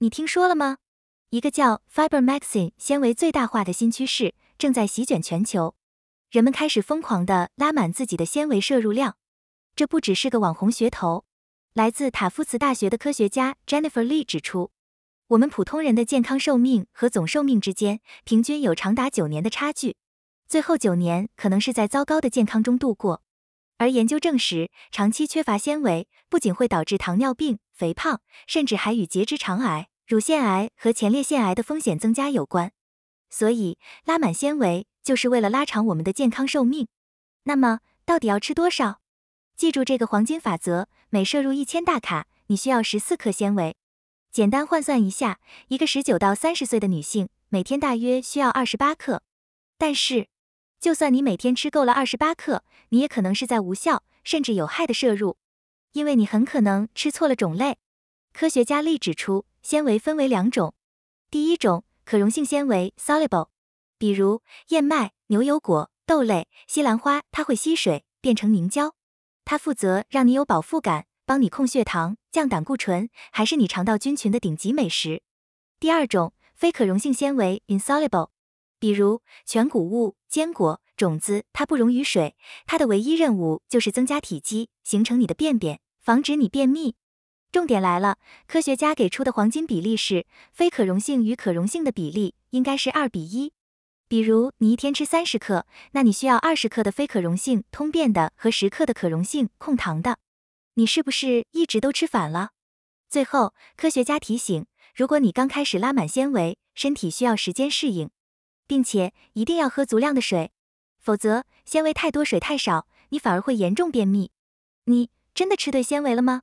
你听说了吗？一个叫 Fiber Maxim 纤维最大化的新趋势正在席卷全球，人们开始疯狂地拉满自己的纤维摄入量。这不只是个网红噱头。来自塔夫茨大学的科学家 Jennifer Lee 指出，我们普通人的健康寿命和总寿命之间平均有长达九年的差距，最后九年可能是在糟糕的健康中度过。而研究证实，长期缺乏纤维不仅会导致糖尿病、肥胖，甚至还与结直肠癌、乳腺癌和前列腺癌的风险增加有关。所以，拉满纤维就是为了拉长我们的健康寿命。那么，到底要吃多少？记住这个黄金法则：每摄入一千大卡，你需要十四克纤维。简单换算一下，一个十九到三十岁的女性每天大约需要二十八克。但是，就算你每天吃够了二十八克，你也可能是在无效甚至有害的摄入，因为你很可能吃错了种类。科学家力指出，纤维分为两种，第一种可溶性纤维 （soluble），比如燕麦、牛油果、豆类、西兰花，它会吸水变成凝胶，它负责让你有饱腹感，帮你控血糖、降胆固醇，还是你肠道菌群的顶级美食。第二种非可溶性纤维 （insoluble）。比如全谷物、坚果、种子，它不溶于水，它的唯一任务就是增加体积，形成你的便便，防止你便秘。重点来了，科学家给出的黄金比例是非可溶性与可溶性的比例应该是二比一。比如你一天吃三十克，那你需要二十克的非可溶性通便的和十克的可溶性控糖的。你是不是一直都吃反了？最后，科学家提醒，如果你刚开始拉满纤维，身体需要时间适应。并且一定要喝足量的水，否则纤维太多，水太少，你反而会严重便秘。你真的吃对纤维了吗？